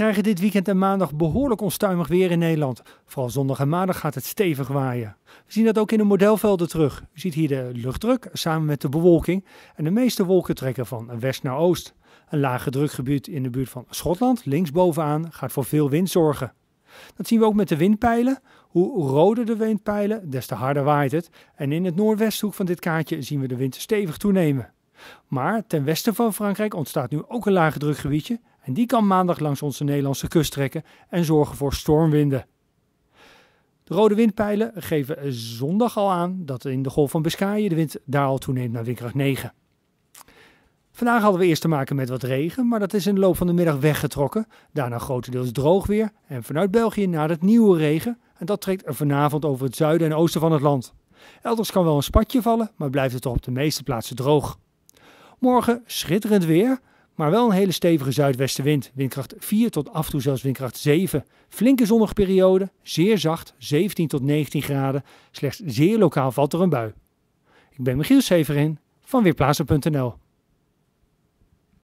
krijgen dit weekend en maandag behoorlijk onstuimig weer in Nederland. Vooral zondag en maandag gaat het stevig waaien. We zien dat ook in de modelvelden terug. U ziet hier de luchtdruk samen met de bewolking. En de meeste wolken trekken van west naar oost. Een lage drukgebied in de buurt van Schotland, links bovenaan, gaat voor veel wind zorgen. Dat zien we ook met de windpijlen. Hoe roder de windpijlen, des te harder waait het. En in het noordwesthoek van dit kaartje zien we de wind stevig toenemen. Maar ten westen van Frankrijk ontstaat nu ook een lage drukgebiedje en die kan maandag langs onze Nederlandse kust trekken en zorgen voor stormwinden. De rode windpijlen geven zondag al aan dat in de golf van Biscayen de wind daar al toeneemt naar windkracht 9. Vandaag hadden we eerst te maken met wat regen, maar dat is in de loop van de middag weggetrokken. Daarna grotendeels droog weer en vanuit België naar het nieuwe regen. En dat trekt er vanavond over het zuiden en oosten van het land. Elders kan wel een spatje vallen, maar blijft het toch op de meeste plaatsen droog. Morgen schitterend weer, maar wel een hele stevige zuidwestenwind. Windkracht 4 tot af en toe zelfs windkracht 7. Flinke zonnige periode, zeer zacht, 17 tot 19 graden. Slechts zeer lokaal valt er een bui. Ik ben Michiel Severin van Weerplaatsen.nl